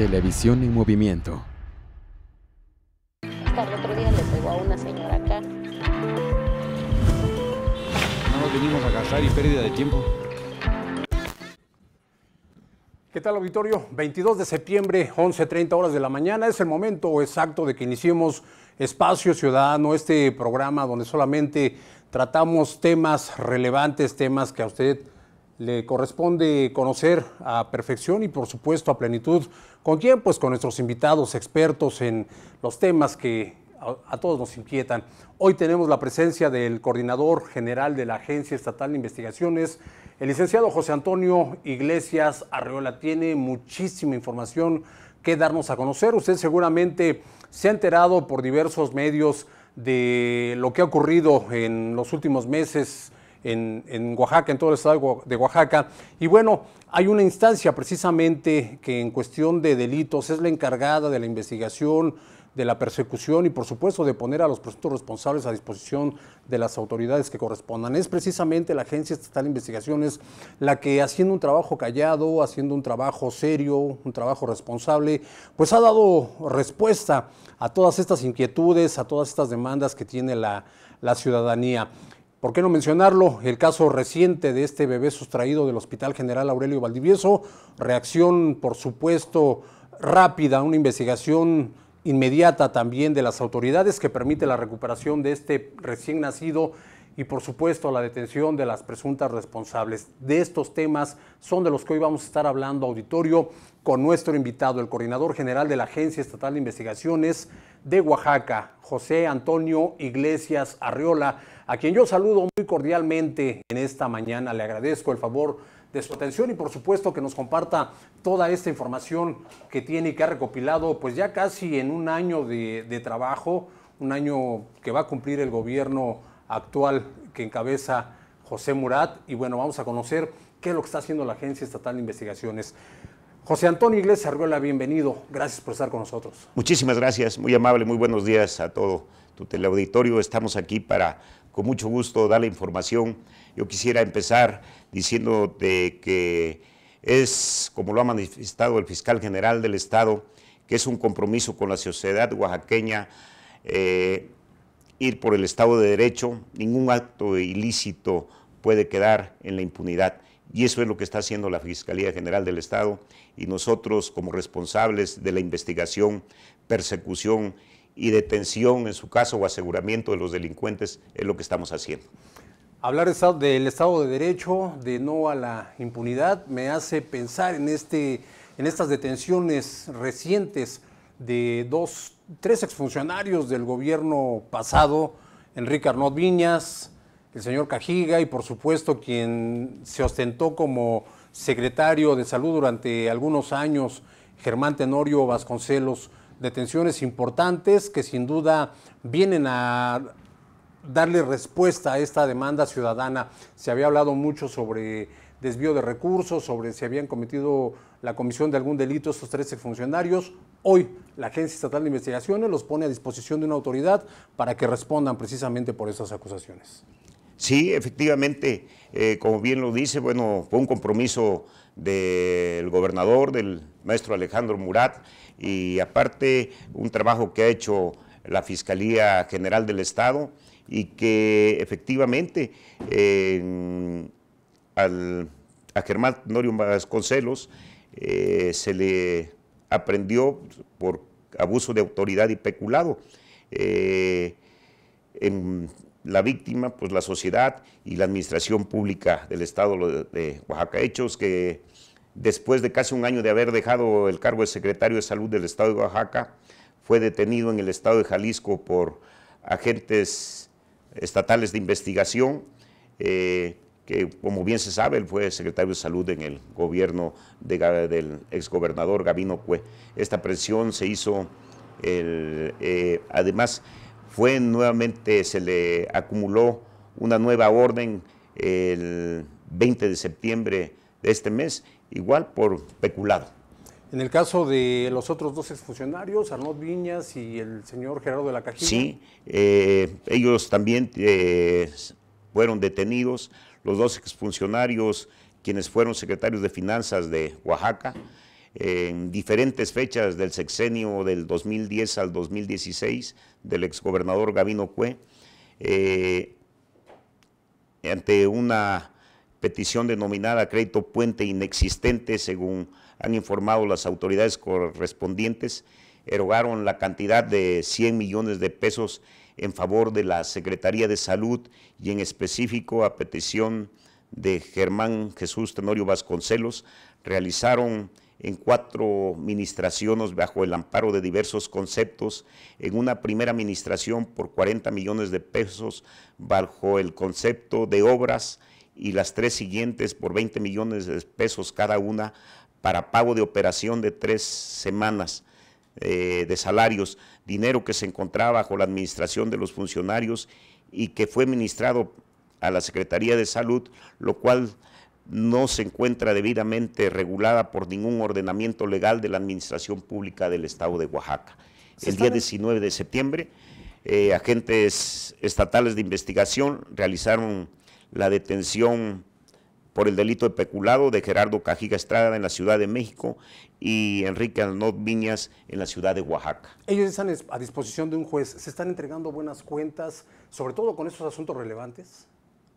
Televisión en movimiento. No nos a gastar y pérdida de tiempo. ¿Qué tal auditorio? 22 de septiembre, 11.30 horas de la mañana. Es el momento exacto de que iniciemos Espacio Ciudadano, este programa donde solamente tratamos temas relevantes, temas que a usted le corresponde conocer a perfección y por supuesto a plenitud. ¿Con quién? Pues con nuestros invitados expertos en los temas que a, todos nos inquietan. Hoy tenemos la presencia del coordinador general de la Agencia Estatal de Investigaciones, el licenciado José Antonio Iglesias Arreola. Tiene muchísima información que darnos a conocer. Usted seguramente se ha enterado por diversos medios de lo que ha ocurrido en los últimos meses en, Oaxaca, en todo el estado de Oaxaca. Y bueno, hay una instancia precisamente que en cuestión de delitos es la encargada de la investigación de la persecución y por supuesto de poner a los presuntos responsables a disposición de las autoridades que correspondan. Es precisamente la Agencia Estatal de Investigaciones la que haciendo un trabajo callado, haciendo un trabajo serio, un trabajo responsable, pues ha dado respuesta a todas estas inquietudes, a todas estas demandas que tiene la, la ciudadanía. ¿Por qué no mencionarlo? El caso reciente de este bebé sustraído del Hospital General Aurelio Valdivieso, reacción por supuesto rápida, una investigación inmediata también de las autoridades que permite la recuperación de este recién nacido y por supuesto la detención de las presuntas responsables. De estos temas son de los que hoy vamos a estar hablando auditorio con nuestro invitado, el coordinador general de la Agencia Estatal de Investigaciones de Oaxaca, José Antonio Iglesias Arriola, a quien yo saludo muy cordialmente en esta mañana. Le agradezco el favor de su atención y por supuesto que nos comparta toda esta información que tiene y que ha recopilado pues ya casi en un año de, de trabajo, un año que va a cumplir el gobierno actual que encabeza José Murat. Y bueno, vamos a conocer qué es lo que está haciendo la Agencia Estatal de Investigaciones. José Antonio Iglesias Arguela, bienvenido. Gracias por estar con nosotros. Muchísimas gracias, muy amable, muy buenos días a todo tu teleauditorio. Estamos aquí para, con mucho gusto, dar la información. Yo quisiera empezar diciéndote que es, como lo ha manifestado el fiscal general del Estado, que es un compromiso con la sociedad oaxaqueña eh, ir por el Estado de Derecho, ningún acto ilícito puede quedar en la impunidad. Y eso es lo que está haciendo la Fiscalía General del Estado y nosotros como responsables de la investigación, persecución y detención, en su caso, o aseguramiento de los delincuentes, es lo que estamos haciendo. Hablar del Estado de Derecho, de no a la impunidad, me hace pensar en, este, en estas detenciones recientes de dos tres exfuncionarios del gobierno pasado, Enrique Arnold Viñas, el señor Cajiga y por supuesto quien se ostentó como secretario de salud durante algunos años, Germán Tenorio Vasconcelos, detenciones importantes que sin duda vienen a darle respuesta a esta demanda ciudadana. Se había hablado mucho sobre desvío de recursos, sobre si habían cometido la comisión de algún delito estos tres exfuncionarios. Hoy la Agencia Estatal de Investigaciones los pone a disposición de una autoridad para que respondan precisamente por esas acusaciones. Sí, efectivamente, eh, como bien lo dice, bueno, fue un compromiso del gobernador, del maestro Alejandro Murat, y aparte un trabajo que ha hecho la Fiscalía General del Estado y que efectivamente al, a Germán Norio Vasconcelos eh, se le aprendió por abuso de autoridad y peculado. Eh, en la víctima, pues la sociedad y la administración pública del Estado de Oaxaca. Hechos que después de casi un año de haber dejado el cargo de secretario de salud del Estado de Oaxaca, fue detenido en el Estado de Jalisco por agentes estatales de investigación. Eh, que como bien se sabe, él fue secretario de salud en el gobierno del exgobernador Gabino Cue. Esta presión se hizo, eh, además fue nuevamente, se le acumuló una nueva orden el 20 de septiembre de este mes, igual por peculado. En el caso de los otros dos funcionarios, Arnold Viñas y el señor Gerardo de la Cajita. Sí, eh, ellos también eh, fueron detenidos los dos exfuncionarios quienes fueron secretarios de Finanzas de Oaxaca en diferentes fechas del sexenio del 2010 al 2016 del exgobernador Gabino Cue, eh, ante una petición denominada crédito puente inexistente, según han informado las autoridades correspondientes, erogaron la cantidad de 100 millones de pesos en favor de la Secretaría de Salud y en específico a petición de Germán Jesús Tenorio Vasconcelos, realizaron en cuatro administraciones bajo el amparo de diversos conceptos. En una primera administración por 40 millones de pesos bajo el concepto de obras y las tres siguientes por 20 millones de pesos cada una para pago de operación de tres semanas. Eh, de salarios, dinero que se encontraba bajo la administración de los funcionarios y que fue ministrado a la Secretaría de Salud, lo cual no se encuentra debidamente regulada por ningún ordenamiento legal de la Administración Pública del Estado de Oaxaca. El día 19 de septiembre, eh, agentes estatales de investigación realizaron la detención por el delito de peculado de Gerardo Cajiga Estrada en la Ciudad de México y Enrique Arnott Viñas en la Ciudad de Oaxaca. Ellos están a disposición de un juez. ¿Se están entregando buenas cuentas, sobre todo con estos asuntos relevantes?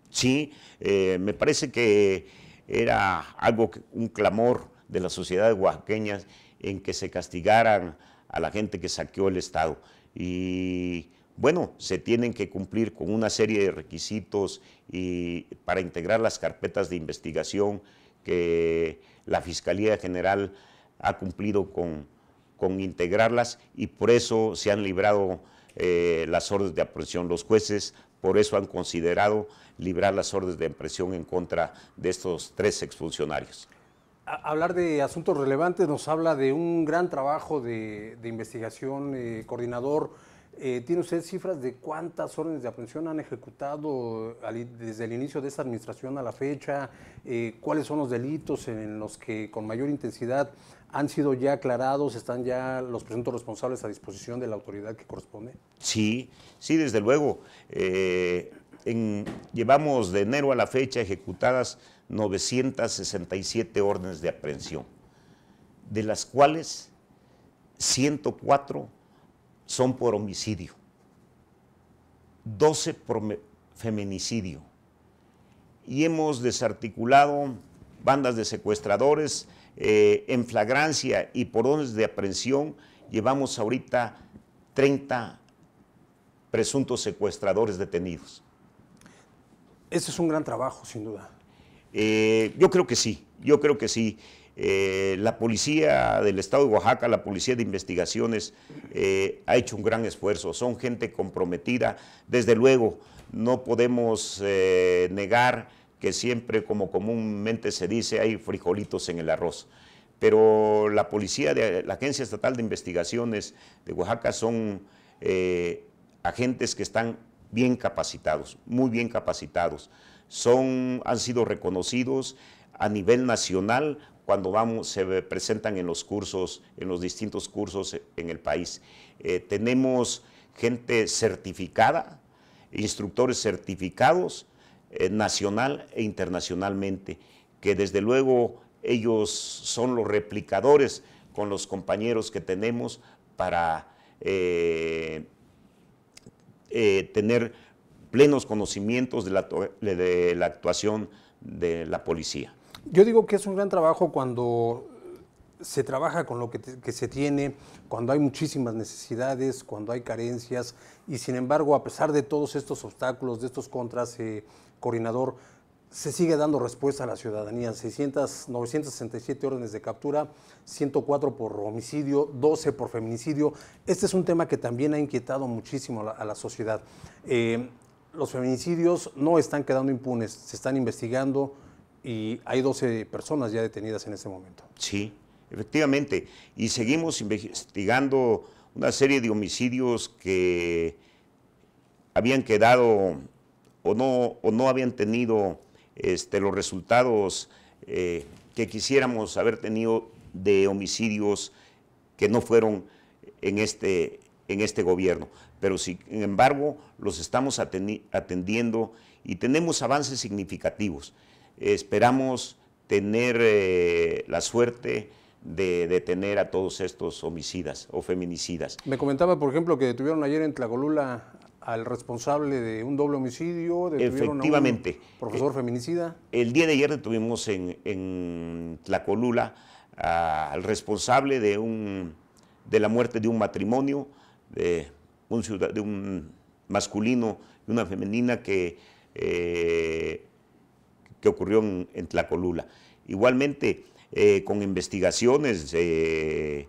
Sí, eh, me parece que era algo, un clamor de la sociedad oaxaqueñas en que se castigaran a la gente que saqueó el Estado. Y bueno, se tienen que cumplir con una serie de requisitos y para integrar las carpetas de investigación que la Fiscalía General ha cumplido con, con integrarlas y por eso se han librado eh, las órdenes de aprehensión. Los jueces por eso han considerado librar las órdenes de aprehensión en contra de estos tres exfuncionarios. Hablar de asuntos relevantes nos habla de un gran trabajo de, investigación, eh, coordinador. Eh, ¿Tiene usted cifras de cuántas órdenes de aprehensión han ejecutado desde el inicio de esta administración a la fecha? Eh, ¿Cuáles son los delitos en los que con mayor intensidad han sido ya aclarados? ¿Están ya los presuntos responsables a disposición de la autoridad que corresponde? Sí, sí, desde luego. Eh, llevamos de enero a la fecha ejecutadas 967 órdenes de aprehensión, de las cuales 104 son por homicidio, 12 por feminicidio. Y hemos desarticulado bandas de secuestradores eh, en flagrancia y por órdenes de aprehensión. Llevamos ahorita 30 presuntos secuestradores detenidos. Ese es un gran trabajo, sin duda. Eh, yo creo que sí, yo creo que sí. Eh, la policía del estado de Oaxaca, la policía de investigaciones, eh, ha hecho un gran esfuerzo. Son gente comprometida. Desde luego, no podemos eh, negar que siempre, como comúnmente se dice, hay frijolitos en el arroz. Pero la policía de la Agencia Estatal de Investigaciones de Oaxaca son agentes que están bien capacitados, muy bien capacitados. Son, han sido reconocidos a nivel nacional cuando vamos, se presentan en los cursos, en los distintos cursos en el país. Eh, tenemos gente certificada, instructores certificados eh, nacional e internacionalmente, que desde luego ellos son los replicadores con los compañeros que tenemos para eh, tener plenos conocimientos de la actuación de la policía. Yo digo que es un gran trabajo cuando se trabaja con lo que, se tiene, cuando hay muchísimas necesidades, cuando hay carencias, y sin embargo, a pesar de todos estos obstáculos, de estos contras, eh, coordinador, se sigue dando respuesta a la ciudadanía. 967 órdenes de captura, 104 por homicidio, 12 por feminicidio. Este es un tema que también ha inquietado muchísimo a la, sociedad. Eh, los feminicidios no están quedando impunes, se están investigando, y hay 12 personas ya detenidas en este momento. Sí, efectivamente. Y seguimos investigando una serie de homicidios que habían quedado o no, o no habían tenido este, los resultados eh, que quisiéramos haber tenido de homicidios que no fueron en este, en este gobierno. Pero sin embargo los estamos atendiendo y tenemos avances significativos. Esperamos tener eh, la suerte de detener a todos estos homicidas o feminicidas. Me comentaba, por ejemplo, que detuvieron ayer en Tlacolula al responsable de un doble homicidio. Efectivamente. un profesor eh, feminicida. El día de ayer detuvimos en, en Tlacolula al responsable de, un, de la muerte de un matrimonio, de un, ciudad, de un masculino y una femenina que eh, que ocurrió en, Tlacolula. Igualmente, eh, con investigaciones eh,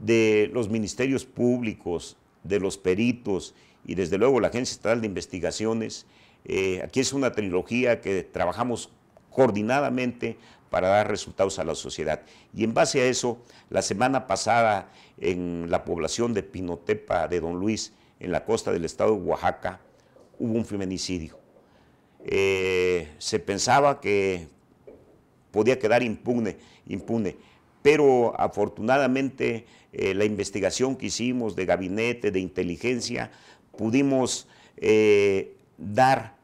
de los ministerios públicos, de los peritos y desde luego la Agencia Estatal de Investigaciones. Eh, aquí es una trilogía que trabajamos coordinadamente para dar resultados a la sociedad. Y en base a eso, la semana pasada en la población de Pinotepa de Don Luis, en la costa del estado de Oaxaca, hubo un feminicidio. Eh, se pensaba que podía quedar impune, impune. Pero afortunadamente eh, la investigación que hicimos de gabinete, de inteligencia, pudimos eh, dar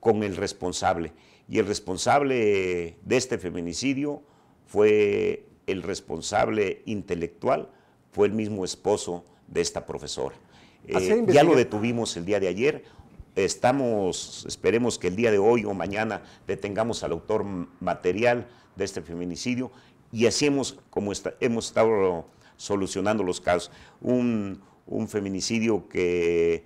con el responsable. Y el responsable de este feminicidio fue el responsable intelectual, fue el mismo esposo de esta profesora. ya lo detuvimos el día de ayer, Estamos, esperemos que el día de hoy o mañana detengamos al autor material de este feminicidio y así hemos, como hemos estado solucionando los casos. Un, feminicidio que,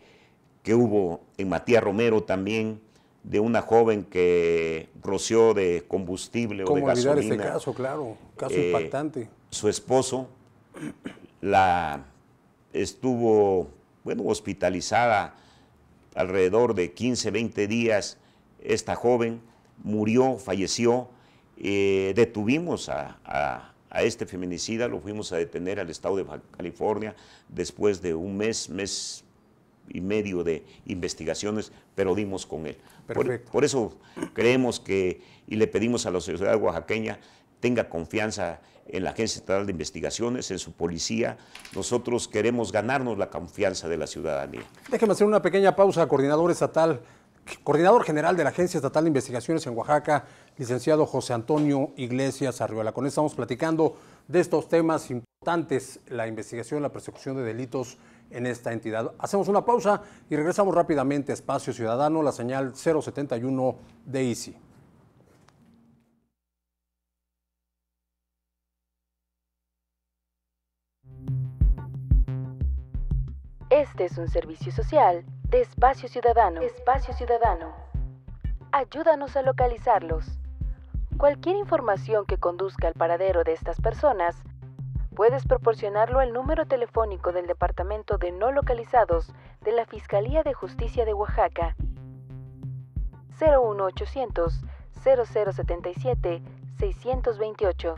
que, hubo en Matías Romero también, de una joven que roció de combustible o de gasolina. olvidar caso, claro, caso eh, impactante. Su esposo la estuvo, bueno, hospitalizada alrededor de 15, 20 días, esta joven murió, falleció. Eh, detuvimos a, este feminicida, lo fuimos a detener al estado de California después de un mes, mes y medio de investigaciones, pero dimos con él. Por, por, eso creemos que, y le pedimos a la sociedad oaxaqueña tenga confianza en la Agencia Estatal de Investigaciones, en su policía. Nosotros queremos ganarnos la confianza de la ciudadanía. Déjeme hacer una pequeña pausa, coordinador estatal, coordinador general de la Agencia Estatal de Investigaciones en Oaxaca, licenciado José Antonio Iglesias Arriola. Con él estamos platicando de estos temas importantes, la investigación, la persecución de delitos en esta entidad. Hacemos una pausa y regresamos rápidamente a Espacio Ciudadano, la señal 071 de ICI. Este es un servicio social de Espacio Ciudadano. Espacio Ciudadano. Ayúdanos a localizarlos. Cualquier información que conduzca al paradero de estas personas, puedes proporcionarlo al número telefónico del Departamento de No Localizados de la Fiscalía de Justicia de Oaxaca. 01800 0077 628.